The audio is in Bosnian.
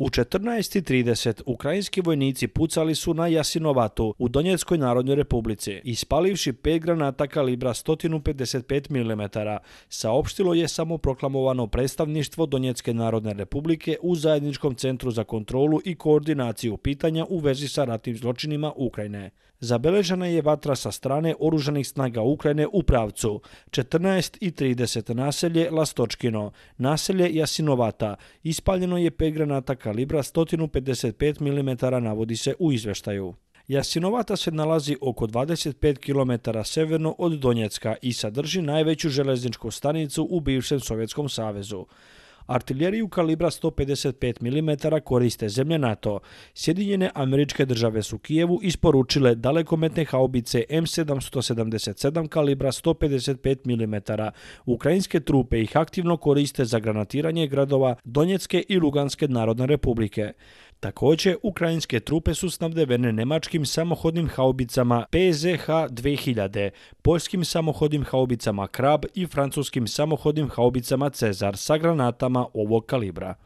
U 14.30 ukrajinski vojnici pucali su na Jasinovatu u Donjeckoj narodnoj republici, ispalivši pet granata kalibra 155 mm, saopštilo je samo proklamovano predstavništvo Donjecke narodne republike u Zajedničkom centru za kontrolu i koordinaciju pitanja u vezi sa ratnim zločinima Ukrajine. Zabeležena je vatra sa strane oružanih snaga Ukrajine u pravcu. 14.30 naselje Lastočkino, naselje Jasinovata, ispaljeno je pet granata kalibra kalibra 155 mm navodi se u izveštaju. Jasinovata se nalazi oko 25 km severno od Donjecka i sadrži najveću železničku stanicu u bivšem Sovjetskom savezu artiljeriju kalibra 155 mm koriste zemlje NATO. Sjedinjene američke države su Kijevu isporučile dalekometne haubice M777 kalibra 155 mm. Ukrajinske trupe ih aktivno koriste za granatiranje gradova Donjecke i Luganske narodne republike. Također, ukrajinske trupe su snabdevene nemačkim samohodnim haubicama PZH-2000, poljskim samohodnim haubicama Krab i francuskim samohodnim haubicama Cezar sa granatama programa ovog kalibra.